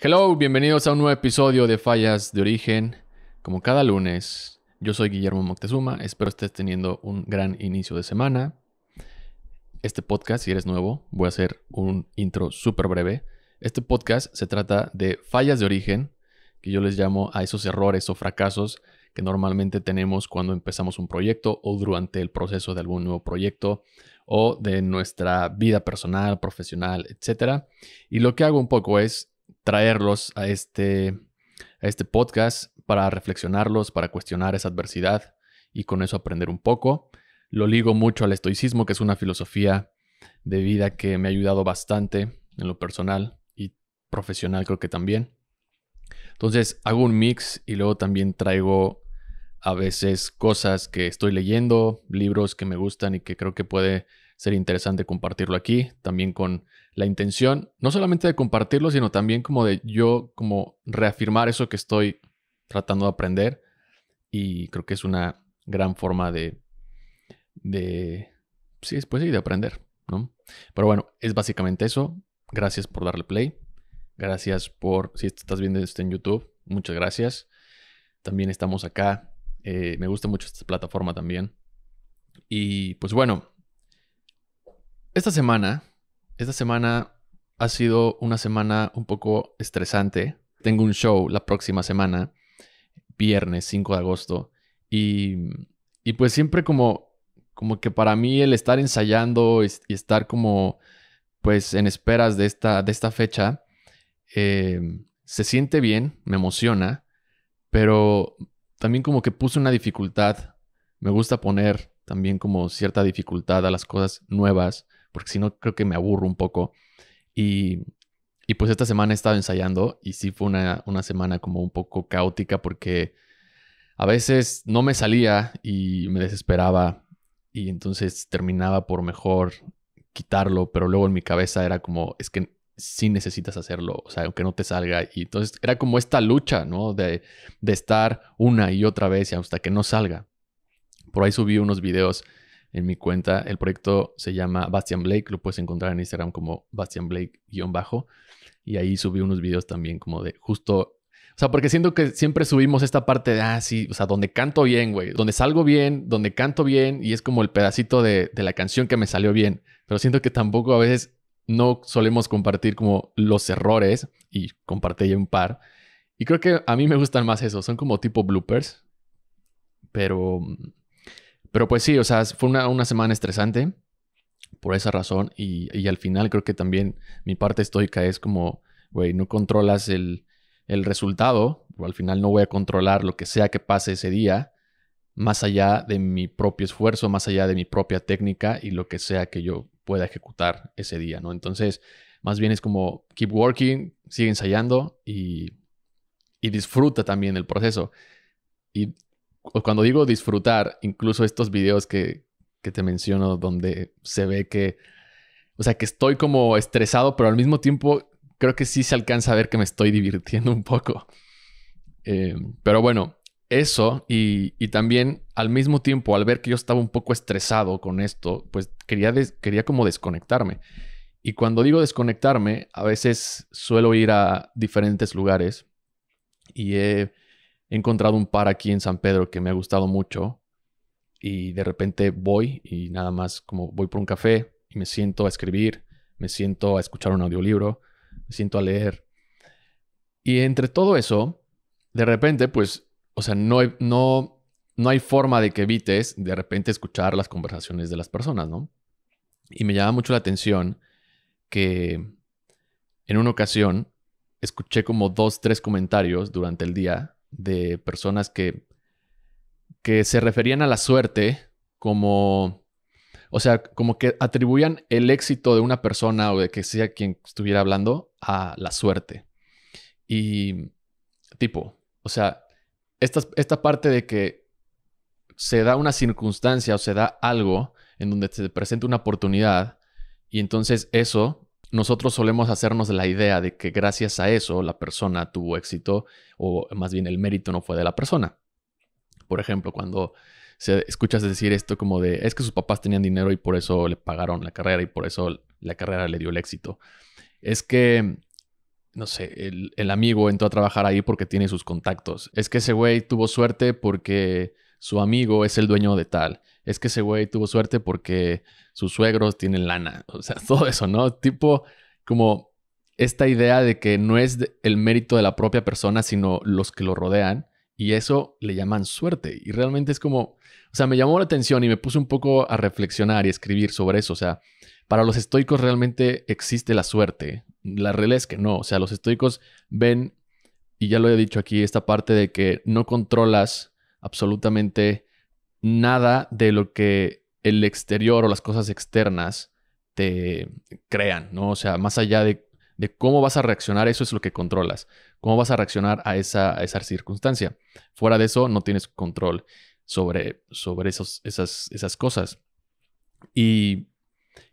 Hello, bienvenidos a un nuevo episodio de Fallas de Origen. Como cada lunes, yo soy Guillermo Moctezuma. Espero estés teniendo un gran inicio de semana. Este podcast, si eres nuevo, voy a hacer un intro súper breve. Este podcast se trata de fallas de origen, que yo les llamo a esos errores o fracasos que normalmente tenemos cuando empezamos un proyecto o durante el proceso de algún nuevo proyecto o de nuestra vida personal, profesional, etc. Y lo que hago un poco es traerlos a este, a este podcast para reflexionarlos, para cuestionar esa adversidad y con eso aprender un poco. Lo ligo mucho al estoicismo, que es una filosofía de vida que me ha ayudado bastante en lo personal y profesional creo que también. Entonces hago un mix y luego también traigo a veces cosas que estoy leyendo, libros que me gustan y que creo que puede sería interesante compartirlo aquí, también con la intención, no solamente de compartirlo, sino también como de yo, como reafirmar eso que estoy tratando de aprender. Y creo que es una gran forma de, de, sí, pues sí, de aprender, ¿no? Pero bueno, es básicamente eso. Gracias por darle play. Gracias por, si estás viendo esto en YouTube, muchas gracias. También estamos acá. Eh, me gusta mucho esta plataforma también. Y pues bueno, esta semana, esta semana ha sido una semana un poco estresante. Tengo un show la próxima semana, viernes 5 de agosto, y, pues siempre como, como que para mí el estar ensayando y, estar como pues en esperas de esta, de esta fecha, em, se siente bien, me emociona, pero también como que puse una dificultad, me gusta poner también como cierta dificultad a las cosas nuevas porque si no creo que me aburro un poco. Y, pues esta semana he estado ensayando y sí fue una, semana como un poco caótica porque a veces no me salía y me desesperaba y entonces terminaba por mejor quitarlo, pero luego en mi cabeza era como, es que sí necesitas hacerlo, o sea, aunque no te salga. Y entonces era como esta lucha, ¿no? De, de estar una y otra vez y hasta que no salga. Por ahí subí unos videos en mi cuenta. El proyecto se llama Bastian Blake, lo puedes encontrar en Instagram como Bastian Blake-bajo. Y ahí subí unos videos también como de justo... O sea, porque siento que siempre subimos esta parte de, ah, sí, o sea, donde canto bien, güey, donde salgo bien, donde canto bien, y es como el pedacito de, de la canción que me salió bien. Pero siento que tampoco a veces no solemos compartir como los errores, y compartí ya un par. Y creo que a mí me gustan más esos, son como tipo bloopers, pero mm, pero pues sí, o sea, fue una, semana estresante por esa razón y, al final creo que también mi parte estoica es como, güey, no controlas el, resultado, o al final no voy a controlar lo que sea que pase ese día, más allá de mi propio esfuerzo, más allá de mi propia técnica y lo que sea que yo pueda ejecutar ese día, ¿no? Entonces, más bien es como, keep working, sigue ensayando y, y disfruta también el proceso. Y cuando digo disfrutar, incluso estos videos que, te menciono donde se ve que, o sea, que estoy como estresado, pero al mismo tiempo creo que sí se alcanza a ver que me estoy divirtiendo un poco. Eh, pero bueno, eso y, también al mismo tiempo, al ver que yo estaba un poco estresado con esto, pues quería, quería como desconectarme. Y cuando digo desconectarme, a veces suelo ir a diferentes lugares y he he encontrado un par aquí en San Pedro que me ha gustado mucho y de repente voy y nada más como voy por un café y me siento a escribir, me siento a escuchar un audiolibro, me siento a leer. Y entre todo eso, de repente, pues, o sea, no, no, no hay forma de que evites de repente escuchar las conversaciones de las personas, ¿no? Y me llama mucho la atención que en una ocasión escuché como dos, tres comentarios durante el día de personas que, que se referían a la suerte como, o sea, como que atribuían el éxito de una persona o de que sea quien estuviera hablando a la suerte. Y tipo, o sea, esta, esta parte de que se da una circunstancia o se da algo en donde se presenta una oportunidad y entonces eso nosotros solemos hacernos la idea de que gracias a eso la persona tuvo éxito o más bien el mérito no fue de la persona. Por ejemplo, cuando se escuchas decir esto como de es que sus papás tenían dinero y por eso le pagaron la carrera y por eso la carrera le dio el éxito. Es que, no sé, el, el amigo entró a trabajar ahí porque tiene sus contactos. Es que ese güey tuvo suerte porque su amigo es el dueño de tal. Es que ese güey tuvo suerte porque sus suegros tienen lana. O sea, todo eso, ¿no? Tipo, como esta idea de que no es el mérito de la propia persona, sino los que lo rodean. Y eso le llaman suerte. Y realmente es como, o sea, me llamó la atención y me puse un poco a reflexionar y escribir sobre eso. O sea, para los estoicos realmente existe la suerte. La realidad es que no. O sea, los estoicos ven, y ya lo he dicho aquí, esta parte de que no controlas absolutamente nada de lo que el exterior o las cosas externas te crean, ¿no? O sea, más allá de, cómo vas a reaccionar, eso es lo que controlas. Cómo vas a reaccionar a esa, esa circunstancia. Fuera de eso, no tienes control sobre, sobre esos, esas, esas cosas. Y,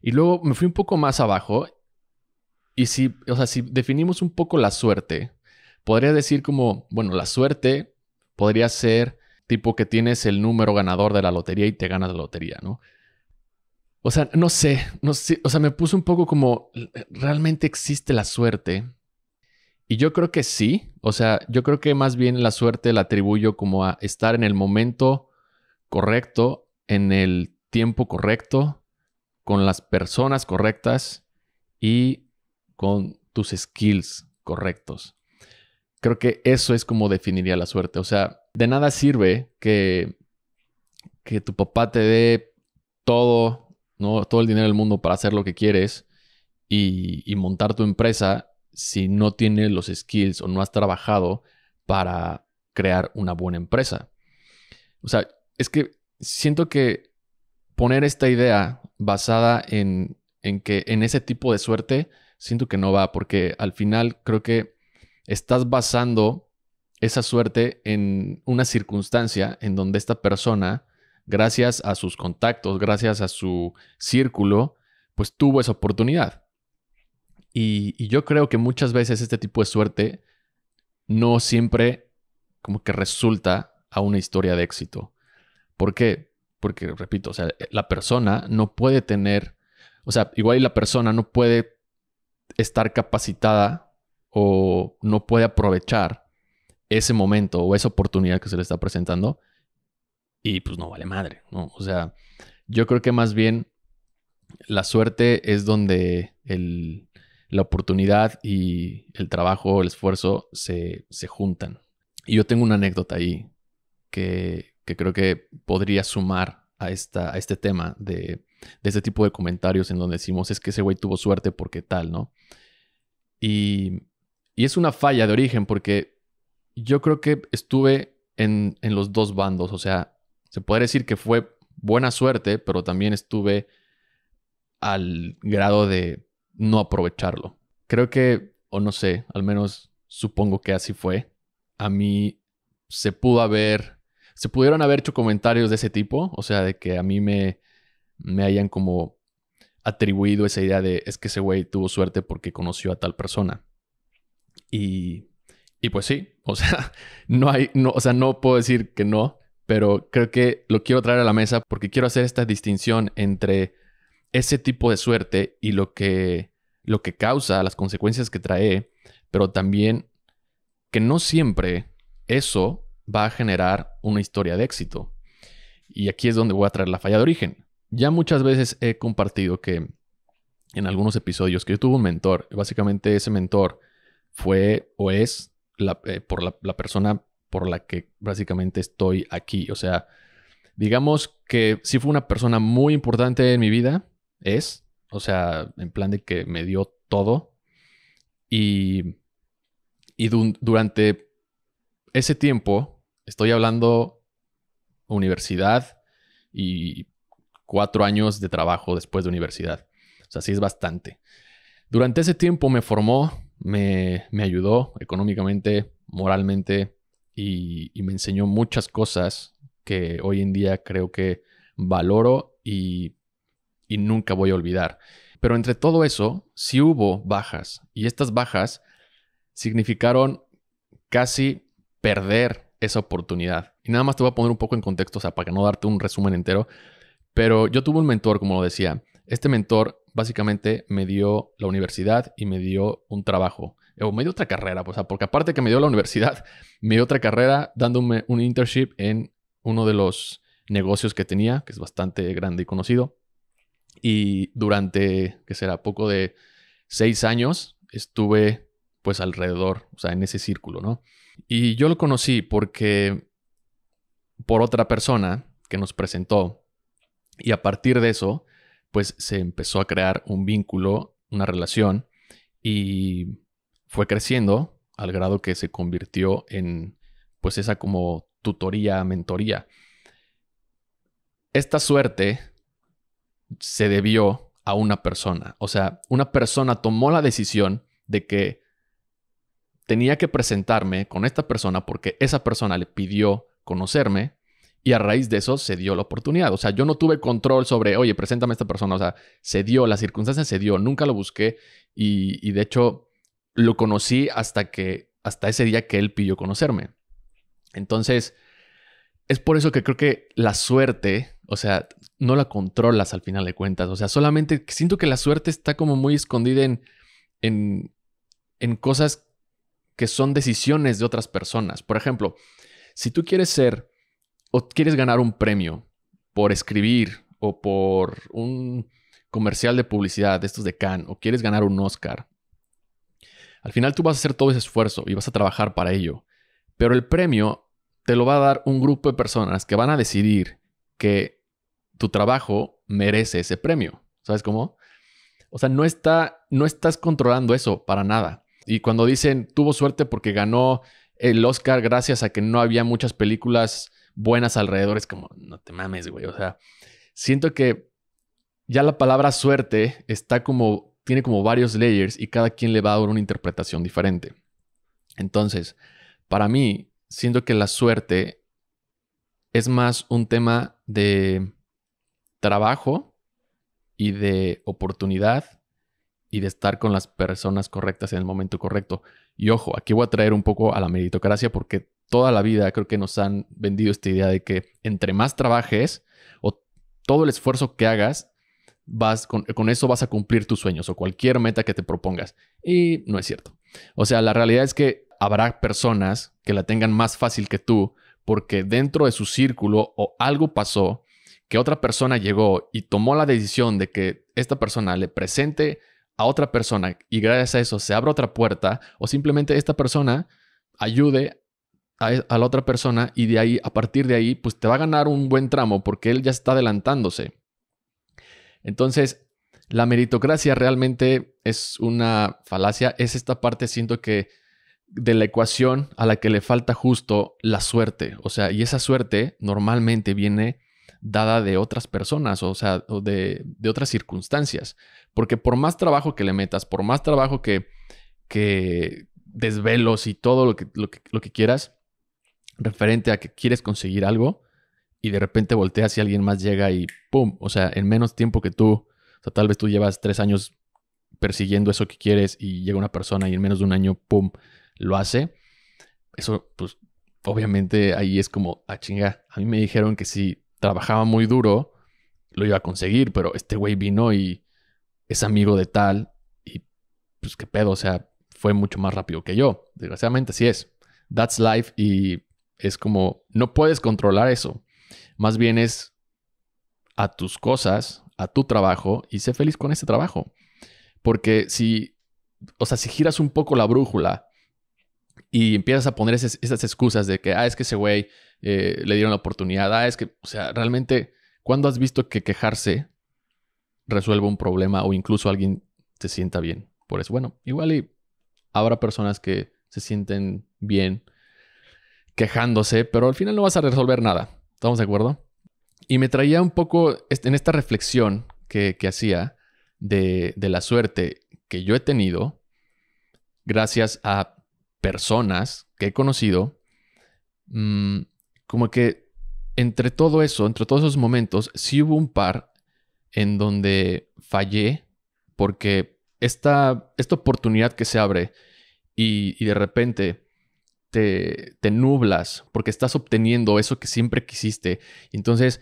luego me fui un poco más abajo. Y si, o sea, si definimos un poco la suerte, podría decir como, bueno, la suerte podría ser tipo que tienes el número ganador de la lotería y te ganas la lotería, ¿no? O sea, no sé, no sé, o sea, me puso un poco como, ¿realmente existe la suerte? Y yo creo que sí, o sea, yo creo que más bien la suerte la atribuyo como a estar en el momento correcto, en el tiempo correcto, con las personas correctas y con tus skills correctos. Creo que eso es como definiría la suerte, o sea, de nada sirve que, que tu papá te dé todo, todo el dinero del mundo para hacer lo que quieres y, montar tu empresa si no tienes los skills o no has trabajado para crear una buena empresa. O sea, es que siento que poner esta idea basada en, que en ese tipo de suerte, siento que no va, porque al final creo que estás basando esa suerte en una circunstancia en donde esta persona, gracias a sus contactos, gracias a su círculo, pues tuvo esa oportunidad. Y, yo creo que muchas veces este tipo de suerte no siempre como que resulta a una historia de éxito. ¿Por qué? Porque, repito, o sea, la persona no puede tener, o sea, igual la persona no puede estar capacitada o no puede aprovechar ese momento o esa oportunidad que se le está presentando y pues no vale madre, ¿no? O sea, yo creo que más bien la suerte es donde el, la oportunidad y el trabajo, el esfuerzo se, juntan. Y yo tengo una anécdota ahí que, creo que podría sumar a, esta, este tema de, este tipo de comentarios en donde decimos es que ese güey tuvo suerte porque tal, ¿no? Y, y es una falla de origen porque yo creo que estuve en, los dos bandos, o sea, se puede decir que fue buena suerte, pero también estuve al grado de no aprovecharlo. Creo que, o no sé, al menos supongo que así fue. A mí se pudo haber, se pudieron haber hecho comentarios de ese tipo, o sea, de que a mí me, me hayan como atribuido esa idea de es que ese güey tuvo suerte porque conoció a tal persona. Y y pues sí, o sea, no hay, no, o sea, no puedo decir que no, pero creo que lo quiero traer a la mesa porque quiero hacer esta distinción entre ese tipo de suerte y lo que, lo que causa, las consecuencias que trae, pero también que no siempre eso va a generar una historia de éxito. Y aquí es donde voy a traer la falla de origen. Ya muchas veces he compartido que en algunos episodios que yo tuve un mentor, básicamente ese mentor fue o es la, eh, por la, persona por la que básicamente estoy aquí. O sea, digamos que sí fue una persona muy importante en mi vida, es, o sea, en plan de que me dio todo. Y, durante ese tiempo, estoy hablando universidad y cuatro años de trabajo después de universidad. O sea, sí es bastante. Durante ese tiempo me formó me, ayudó económicamente, moralmente y, me enseñó muchas cosas que hoy en día creo que valoro y, nunca voy a olvidar. Pero entre todo eso, sí hubo bajas y estas bajas significaron casi perder esa oportunidad. Y nada más te voy a poner un poco en contexto, o sea, para que no darte un resumen entero, pero yo tuve un mentor, como lo decía. Este mentor básicamente me dio la universidad y me dio un trabajo. O me dio otra carrera, pues, porque aparte que me dio la universidad, me dio otra carrera dándome un internship en uno de los negocios que tenía, que es bastante grande y conocido. Y durante, que será poco de seis años, estuve pues alrededor, o sea, en ese círculo, ¿no? Y yo lo conocí porque por otra persona que nos presentó y a partir de eso pues se empezó a crear un vínculo, una relación, y fue creciendo al grado que se convirtió en pues esa como tutoría, mentoría. Esta suerte se debió a una persona, o sea, una persona tomó la decisión de que tenía que presentarme con esta persona porque esa persona le pidió conocerme y a raíz de eso se dio la oportunidad. O sea, yo no tuve control sobre, oye, preséntame a esta persona. O sea, se dio, La circunstancia se dio, nunca lo busqué. Y, de hecho, lo conocí hasta que, hasta ese día que él pidió conocerme. Entonces, es por eso que creo que la suerte, o sea, no la controlas al final de cuentas. O sea, solamente siento que la suerte está como muy escondida en, en, en, cosas que son decisiones de otras personas. Por ejemplo, si tú quieres ser o quieres ganar un premio por escribir o por un comercial de publicidad de estos de Cannes o quieres ganar un Oscar, al final tú vas a hacer todo ese esfuerzo y vas a trabajar para ello. Pero el premio te lo va a dar un grupo de personas que van a decidir que tu trabajo merece ese premio. ¿Sabes cómo? O sea, no, está, no estás controlando eso para nada. Y cuando dicen tuvo suerte porque ganó el Oscar gracias a que no había muchas películas buenas alrededores como, no te mames, güey. O sea, siento que ya la palabra suerte está como, tiene como varios layers y cada quien le va a dar una interpretación diferente. Entonces, para mí, siento que la suerte es más un tema de trabajo y de oportunidad y de estar con las personas correctas en el momento correcto. Y ojo, aquí voy a traer un poco a la meritocracia porque toda la vida creo que nos han vendido esta idea de que entre más trabajes o todo el esfuerzo que hagas, vas con, eso vas a cumplir tus sueños o cualquier meta que te propongas. Y no es cierto. O sea, la realidad es que habrá personas que la tengan más fácil que tú porque dentro de su círculo o algo pasó que otra persona llegó y tomó la decisión de que esta persona le presente a otra persona y gracias a eso se abre otra puerta o simplemente esta persona ayude e, a, la otra persona y de ahí, a partir de ahí, pues te va a ganar un buen tramo porque él ya está adelantándose. Entonces, la meritocracia realmente es una falacia, es esta parte, siento que de la ecuación a la que le falta justo la suerte, o sea, y esa suerte normalmente viene dada de otras personas, o sea, de, de otras circunstancias, porque por más trabajo que le metas, por más trabajo que, que desvelos y todo lo lo que, lo que quieras, referente a que quieres conseguir algo y de repente volteas y alguien más llega y ¡pum! O sea, en menos tiempo que tú, o sea, tal vez tú llevas tres años persiguiendo eso que quieres y llega una persona y en menos de un año, ¡pum!, lo hace. Eso, pues, obviamente ahí es como, a ah, chinga, a mí me dijeron que si trabajaba muy duro, lo iba a conseguir, pero este güey vino y es amigo de tal y pues qué pedo, o sea, fue mucho más rápido que yo. Desgraciadamente así es. That's life y es como, no puedes controlar eso. Más bien es a tus cosas, a tu trabajo y sé feliz con ese trabajo. Porque si, o sea, si giras un poco la brújula y empiezas a poner esas, excusas de que, ah, es que ese güey eh, le dieron la oportunidad, ah, es que, o sea, realmente, ¿cuándo has visto que quejarse Resuelve un problema o incluso alguien se sienta bien? Por eso, bueno, igual y habrá personas que se sienten bien quejándose, pero al final no vas a resolver nada. ¿Estamos de acuerdo? Y me traía un poco en esta reflexión que, hacía de, la suerte que yo he tenido gracias a personas que he conocido, mm, como que entre todo eso, entre todos esos momentos, sí hubo un par en donde fallé porque esta, esta oportunidad que se abre y de repente te, nublas porque estás obteniendo eso que siempre quisiste. Entonces,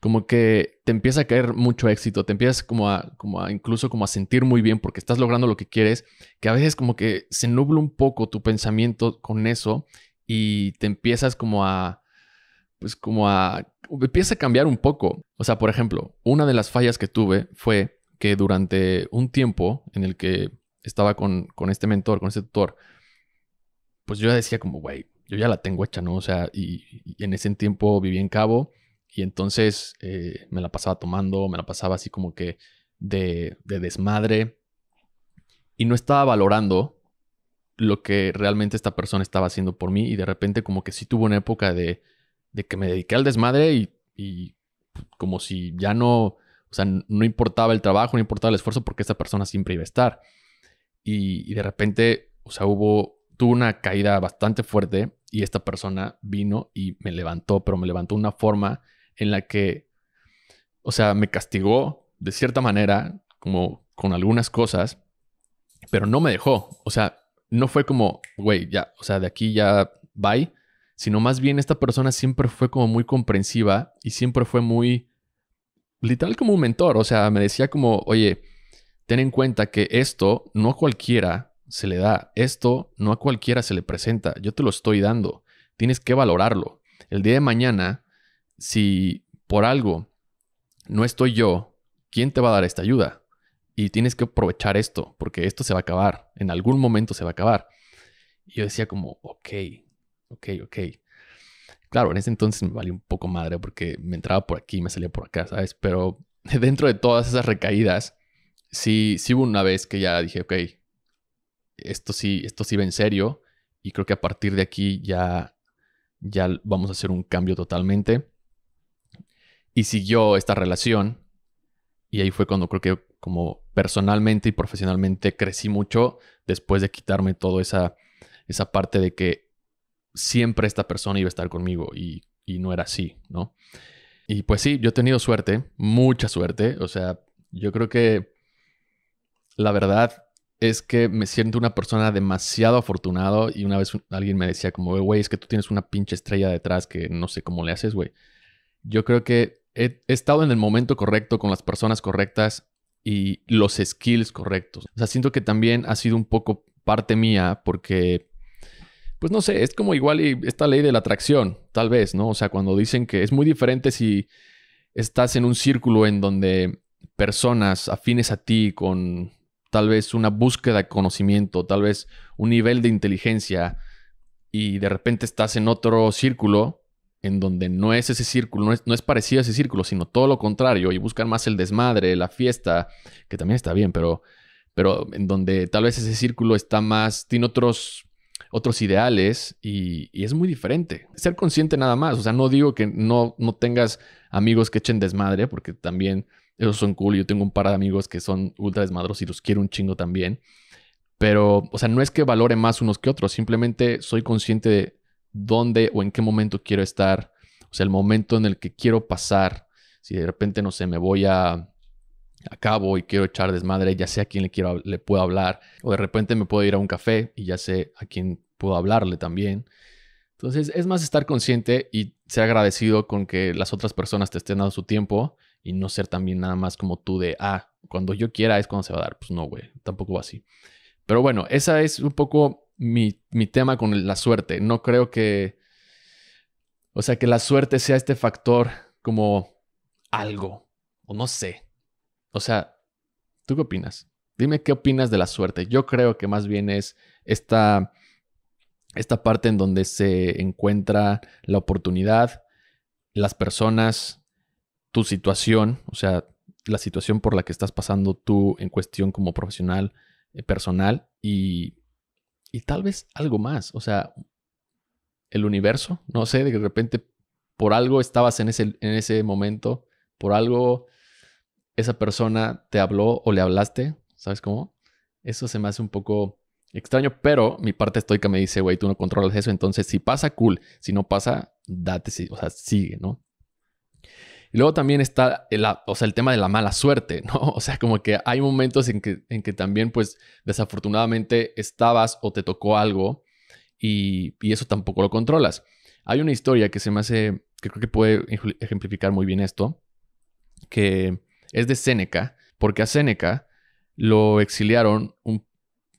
como que te empieza a caer mucho éxito, te empiezas como a, como a incluso como a sentir muy bien porque estás logrando lo que quieres, que a veces como que se nubla un poco tu pensamiento con eso y te empiezas como a, pues como a, empieza a cambiar un poco. O sea, por ejemplo, una de las fallas que tuve fue que durante un tiempo en el que estaba con, con este mentor, con este tutor, pues yo decía como, güey, yo ya la tengo hecha, ¿no? O sea, y, en ese tiempo viví en Cabo y entonces eh, me la pasaba tomando, me la pasaba así como que de, de desmadre y no estaba valorando lo que realmente esta persona estaba haciendo por mí y de repente como que sí tuvo una época de, de que me dediqué al desmadre y, y, como si ya no, o sea, no importaba el trabajo, no importaba el esfuerzo porque esta persona siempre iba a estar. y de repente, o sea, hubo tuve una caída bastante fuerte y esta persona vino y me levantó, pero me levantó una forma en la que, o sea, me castigó de cierta manera, como con algunas cosas, pero no me dejó. O sea, no fue como, güey, ya, o sea, de aquí ya, bye, sino más bien esta persona siempre fue como muy comprensiva y siempre fue muy, literal como un mentor. O sea, me decía como, oye, ten en cuenta que esto no cualquiera se le da. Esto no a cualquiera se le presenta. Yo te lo estoy dando. Tienes que valorarlo. El día de mañana, si por algo no estoy yo, ¿quién te va a dar esta ayuda? Y tienes que aprovechar esto, porque esto se va a acabar. En algún momento se va a acabar. Y yo decía como, ok, ok, ok. Claro, en ese entonces me valía un poco madre porque me entraba por aquí, me salía por acá, ¿sabes? Pero dentro de todas esas recaídas, si sí hubo una vez que ya dije, ok, esto sí, esto sí va en serio y creo que a partir de aquí ya, ya vamos a hacer un cambio totalmente. Y siguió esta relación y ahí fue cuando creo que como personalmente y profesionalmente crecí mucho después de quitarme toda esa, esa parte de que siempre esta persona iba a estar conmigo y, y no era así, ¿no? Y pues sí, yo he tenido suerte, mucha suerte, o sea, yo creo que la verdad es que me siento una persona demasiado afortunado y una vez alguien me decía como, güey, es que tú tienes una pinche estrella detrás que no sé cómo le haces, güey. Yo creo que he, estado en el momento correcto, con las personas correctas y los skills correctos. O sea, siento que también ha sido un poco parte mía porque, pues no sé, es como igual esta ley de la atracción, tal vez, ¿no? O sea, cuando dicen que es muy diferente si estás en un círculo en donde personas afines a ti con tal vez una búsqueda de conocimiento, tal vez un nivel de inteligencia y de repente estás en otro círculo en donde no es ese círculo, no es, parecido a ese círculo, sino todo lo contrario y buscan más el desmadre, la fiesta, que también está bien, pero, pero en donde tal vez ese círculo está más, tiene otros otros ideales y, es muy diferente. Ser consciente nada más, o sea, no digo que no, no tengas amigos que echen desmadre, porque también esos son cool. Yo tengo un par de amigos que son ultra desmadros y los quiero un chingo también. Pero, o sea, no es que valore más unos que otros. Simplemente soy consciente de dónde o en qué momento quiero estar. O sea, el momento en el que quiero pasar. Si de repente, no sé, me voy a, a cabo y quiero echar desmadre, ya sé a quién le, quiero, le puedo hablar. O de repente me puedo ir a un café y ya sé a quién puedo hablarle también. Entonces, es más estar consciente y ser agradecido con que las otras personas te estén dando su tiempo y no ser también nada más como tú de, ah, cuando yo quiera es cuando se va a dar. Pues no, güey, tampoco va así. Pero bueno, esa es un poco mi, tema con la suerte. No creo que, o sea, que la suerte sea este factor como algo, o no sé. O sea, ¿tú qué opinas? Dime qué opinas de la suerte. Yo creo que más bien es esta, esta parte en donde se encuentra la oportunidad, las personas, tu situación, o sea, la situación por la que estás pasando tú en cuestión como profesional, eh, personal y, tal vez algo más, o sea, el universo, no sé, de repente por algo estabas en ese, en ese momento, por algo esa persona te habló o le hablaste, ¿sabes cómo? Eso se me hace un poco extraño, pero mi parte estoica me dice, güey, tú no controlas eso, entonces si pasa, cool, si no pasa, date, o sea, sigue, ¿no? luego también está el, tema de la mala suerte, ¿no? O sea, como que hay momentos en que, también, pues, desafortunadamente estabas o te tocó algo y, eso tampoco lo controlas. Hay una historia que se me hace, que creo que puede ejemplificar muy bien esto, que es de Séneca, porque a Séneca lo exiliaron un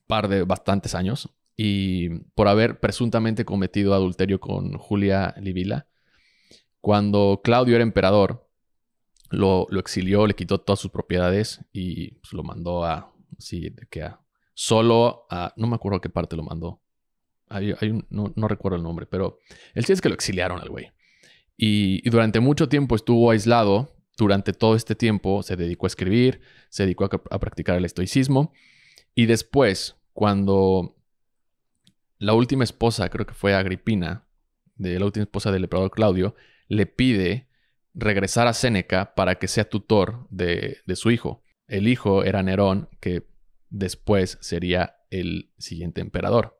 par de bastantes años y por haber presuntamente cometido adulterio con Julia Livila. Cuando Claudio era emperador, lo, exilió, le quitó todas sus propiedades y pues, lo mandó a, sí, de que a, solo a, no me acuerdo a qué parte lo mandó. no, recuerdo el nombre, pero el sí es que lo exiliaron al güey. Y, durante mucho tiempo estuvo aislado. Durante todo este tiempo se dedicó a escribir, se dedicó a, a practicar el estoicismo. Y después, cuando la última esposa, creo que fue Agripina, de la última esposa del emperador Claudio, le pide regresar a Séneca para que sea tutor de, su hijo. El hijo era Nerón, que después sería el siguiente emperador.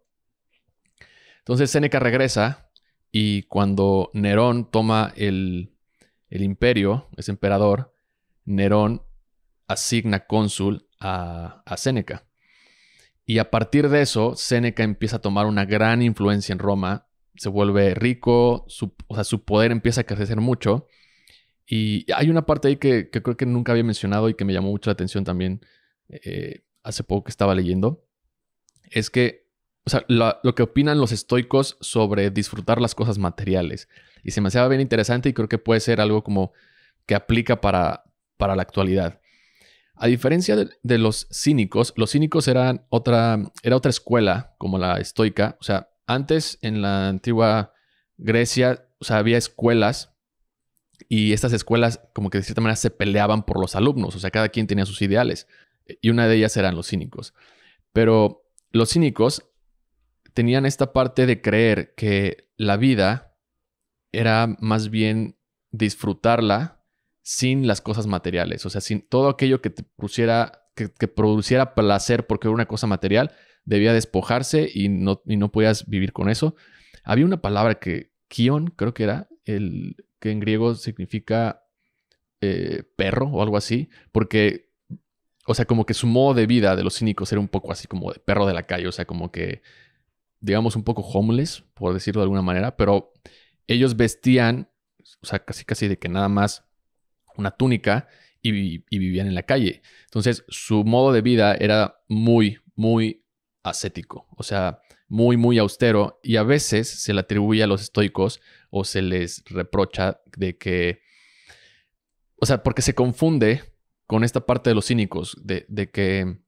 Entonces Séneca regresa y cuando Nerón toma el, imperio, es emperador, Nerón asigna cónsul a, a Séneca. Y a partir de eso, Séneca empieza a tomar una gran influencia en Roma, se vuelve rico, su, o sea, su poder empieza a crecer mucho y hay una parte ahí que, creo que nunca había mencionado y que me llamó mucho la atención también eh, hace poco que estaba leyendo. Es que, o sea, lo que opinan los estoicos sobre disfrutar las cosas materiales. Y se me hacía bien interesante y creo que puede ser algo como que aplica para, para la actualidad. A diferencia de, los cínicos, los cínicos eran otra, era otra escuela como la estoica. O sea, antes en la antigua Grecia, o había escuelas y estas escuelas como que de cierta manera se peleaban por los alumnos, o sea, cada quien tenía sus ideales y una de ellas eran los cínicos. Pero los cínicos tenían esta parte de creer que la vida era más bien disfrutarla sin las cosas materiales, o sea, sin todo aquello que te pusiera, que, produciera placer porque era una cosa material, debía despojarse y no, y no podías vivir con eso. Había una palabra que Kion, creo que era, el, que en griego significa eh, perro o algo así, porque, o sea, como que su modo de vida de los cínicos era un poco así como de perro de la calle, o sea, como que, digamos, un poco homeless, por decirlo de alguna manera, pero ellos vestían, o sea, casi casi de que nada más una túnica y, y vivían en la calle. Entonces, su modo de vida era muy, muy ascético, o sea, muy, muy austero y a veces se le atribuye a los estoicos o se les reprocha de que, o sea, porque se confunde con esta parte de los cínicos, de, que,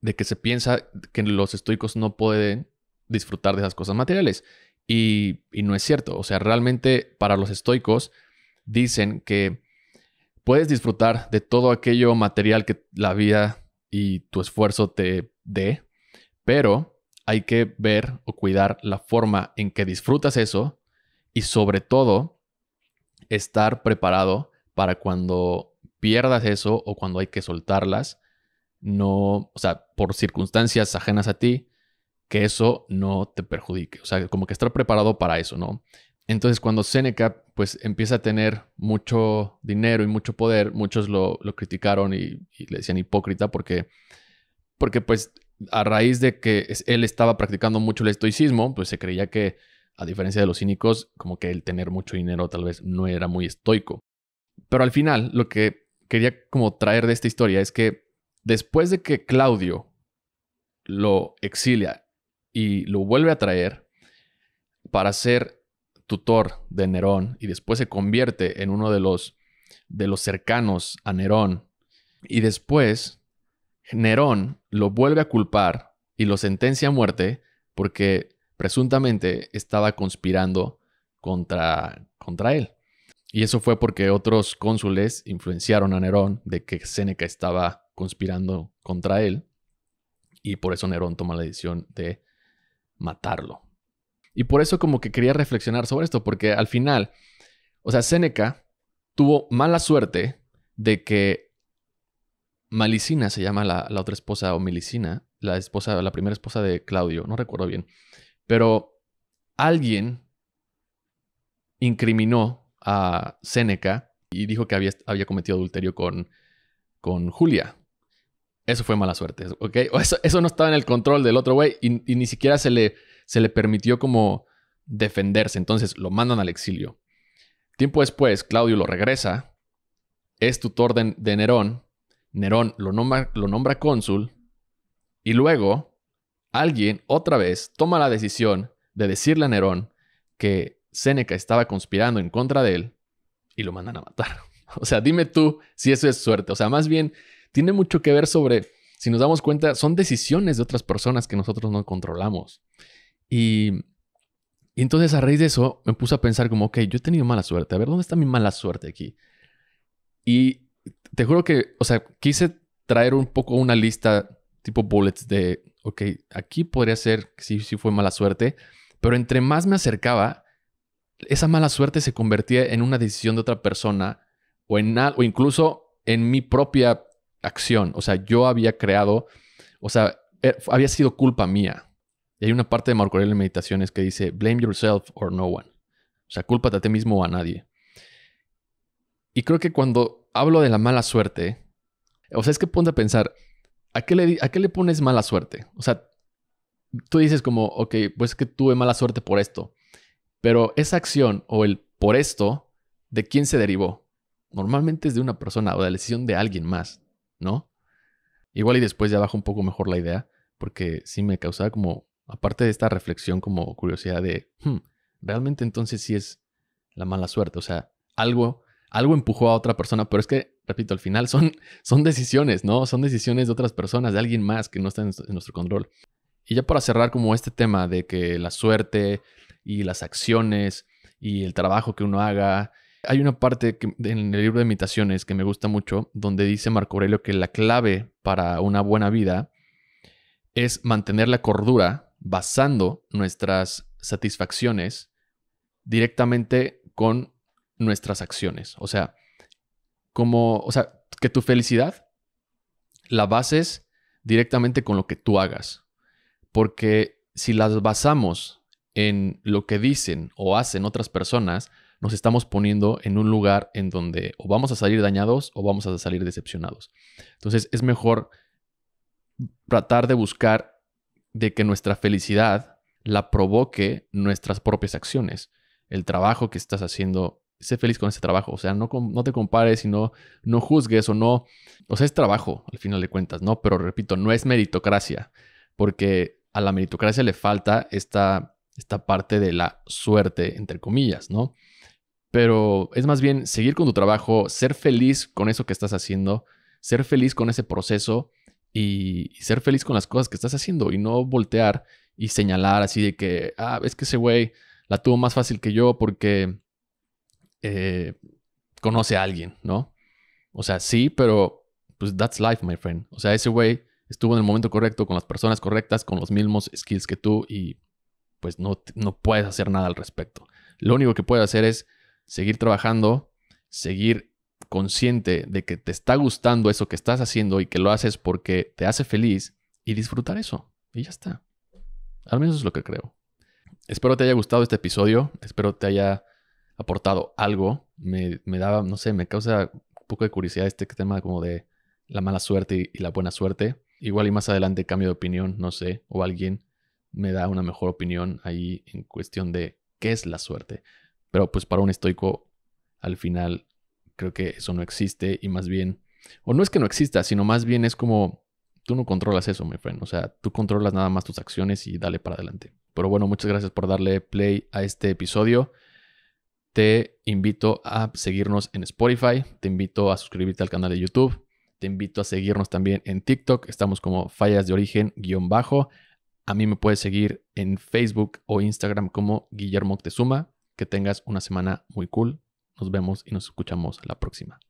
de que se piensa que los estoicos no pueden disfrutar de esas cosas materiales. Y, y no es cierto. O sea, realmente para los estoicos dicen que puedes disfrutar de todo aquello material que la vida y tu esfuerzo te dé, pero hay que ver o cuidar la forma en que disfrutas eso y sobre todo estar preparado para cuando pierdas eso o cuando hay que soltarlas, no, o sea, por circunstancias ajenas a ti, que eso no te perjudique. O sea, como que estar preparado para eso, ¿no? Entonces, cuando Seneca pues empieza a tener mucho dinero y mucho poder, muchos lo, criticaron y, y, le decían hipócrita porque, porque pues a raíz de que él estaba practicando mucho el estoicismo, pues se creía que a diferencia de los cínicos, como que el tener mucho dinero tal vez no era muy estoico. Pero al final, lo que quería como traer de esta historia es que después de que Claudio lo exilia y lo vuelve a traer para ser tutor de Nerón y después se convierte en uno de los de los cercanos a Nerón y después Nerón lo vuelve a culpar y lo sentencia a muerte porque presuntamente estaba conspirando contra, contra él. Y eso fue porque otros cónsules influenciaron a Nerón de que Séneca estaba conspirando contra él. Y por eso Nerón toma la decisión de matarlo. Y por eso como que quería reflexionar sobre esto, porque al final, o sea, Séneca tuvo mala suerte de que Malicina, se llama la, otra esposa, o Melicina, la esposa, la primera esposa de Claudio, no recuerdo bien, pero alguien incriminó a Séneca y dijo que había, cometido adulterio con, Julia. Eso fue mala suerte, ¿ok? Eso, no estaba en el control del otro güey y, ni siquiera se le, se le permitió como defenderse. Entonces lo mandan al exilio. Tiempo después, Claudio lo regresa, es tutor de, de Nerón, Nerón lo lo nombra cónsul y luego alguien otra vez toma la decisión de decirle a Nerón que Séneca estaba conspirando en contra de él y lo mandan a matar. O sea, dime tú si eso es suerte. O sea, más bien tiene mucho que ver sobre, si nos damos cuenta, son decisiones de otras personas que nosotros no controlamos. Y, y entonces a raíz de eso me puse a pensar como, ok, yo he tenido mala suerte. A ver, ¿dónde está mi mala suerte aquí? Y te juro que, o sea, quise traer un poco una lista tipo bullets de ok, aquí podría ser, sí, sí fue mala suerte, pero entre más me acercaba, esa mala suerte se convertía en una decisión de otra persona o, en, o incluso en mi propia acción. O sea, yo había creado, o sea, eh, había sido culpa mía. Y hay una parte de Marco Aurelio en Meditaciones que dice, blame yourself or no one. O sea, cúlpate a ti mismo o a nadie. Y creo que cuando hablo de la mala suerte, o sea, es que ponte a pensar, ¿a qué, le, pones mala suerte? O sea, tú dices como, ok, pues que tuve mala suerte por esto, pero esa acción o el por esto, ¿de quién se derivó? Normalmente es de una persona o de la decisión de alguien más, ¿no? Igual y después ya bajo un poco mejor la idea, porque sí me causaba como, aparte de esta reflexión, como curiosidad de, hmm, realmente entonces sí es la mala suerte, o sea, algo algo empujó a otra persona, pero es que, repito, al final son, son decisiones, ¿no? Son decisiones de otras personas, de alguien más que no está en, nuestro control. Y ya para cerrar como este tema de que la suerte y las acciones y el trabajo que uno haga, hay una parte en el libro de imitaciones que me gusta mucho, donde dice Marco Aurelio que la clave para una buena vida es mantener la cordura basando nuestras satisfacciones directamente con nuestras acciones. O sea, como, o sea, que tu felicidad la bases directamente con lo que tú hagas. Porque si las basamos en lo que dicen o hacen otras personas, nos estamos poniendo en un lugar en donde o vamos a salir dañados o vamos a salir decepcionados. Entonces es mejor tratar de buscar de que nuestra felicidad la provoque nuestras propias acciones. El trabajo que estás haciendo sé feliz con ese trabajo. O sea, no, te compares y no, juzgues o no. O sea, es trabajo al final de cuentas, ¿no? Pero repito, no es meritocracia, porque a la meritocracia le falta esta, esta parte de la suerte, entre comillas, ¿no? Pero es más bien seguir con tu trabajo, ser feliz con eso que estás haciendo, ser feliz con ese proceso y, y ser feliz con las cosas que estás haciendo y no voltear y señalar así de que, ah, es que ese güey la tuvo más fácil que yo porque eh, conoce a alguien, ¿no? O sea, sí, pero pues that's life, my friend. O sea, ese güey estuvo en el momento correcto, con las personas correctas, con los mismos skills que tú y pues no, no puedes hacer nada al respecto. Lo único que puedes hacer es seguir trabajando, seguir consciente de que te está gustando eso que estás haciendo y que lo haces porque te hace feliz y disfrutar eso. Y ya está. Al menos es lo que creo. Espero te haya gustado este episodio, espero te haya aportado algo, me, me daba, no sé, me causa un poco de curiosidad este tema como de la mala suerte y, y la buena suerte. Igual y más adelante cambio de opinión, no sé, o alguien me da una mejor opinión ahí en cuestión de qué es la suerte. Pero pues para un estoico, al final, creo que eso no existe y más bien, o no es que no exista, sino más bien es como, tú no controlas eso, mi friend. O sea, tú controlas nada más tus acciones y dale para adelante. Pero bueno, muchas gracias por darle play a este episodio. Te invito a seguirnos en Spotify, te invito a suscribirte al canal de YouTube, te invito a seguirnos también en TikTok, estamos como fallas de origen guión bajo. A mí me puedes seguir en Facebook o Instagram como Guillermo Tezuma. Que tengas una semana muy cool. Nos vemos y nos escuchamos la próxima.